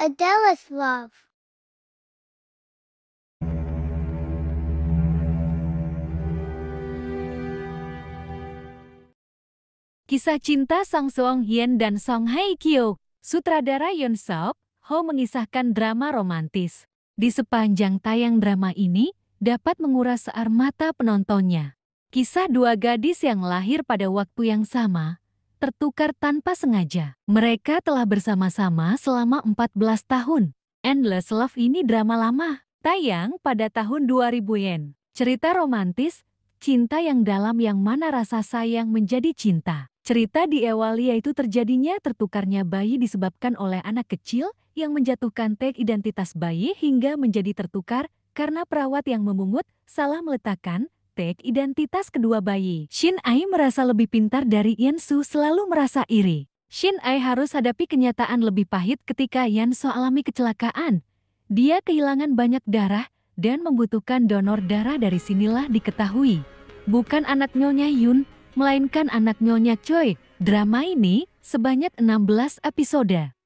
Adela's Love Kisah cinta Song Song Hien dan Song Hae Kyo, sutradara Yoon Seok, Ho mengisahkan drama romantis. Di sepanjang tayang drama ini, dapat menguras air mata penontonnya. Kisah dua gadis yang lahir pada waktu yang sama, tertukar tanpa sengaja. Mereka telah bersama-sama selama 14 tahun. Endless Love ini drama lama, tayang pada tahun 2000 yen. Cerita romantis, cinta yang dalam yang mana rasa sayang menjadi cinta. Cerita di diawali yaitu terjadinya tertukarnya bayi disebabkan oleh anak kecil yang menjatuhkan tag identitas bayi hingga menjadi tertukar karena perawat yang memungut salah meletakkan praktek identitas kedua bayi. Shin Ai merasa lebih pintar dari Yan Su selalu merasa iri. Shin Ai harus hadapi kenyataan lebih pahit ketika Yan So alami kecelakaan. Dia kehilangan banyak darah dan membutuhkan donor darah dari sinilah diketahui. Bukan anak Nyonya Yun, melainkan anak Nyonya Choi. Drama ini sebanyak 16 episode.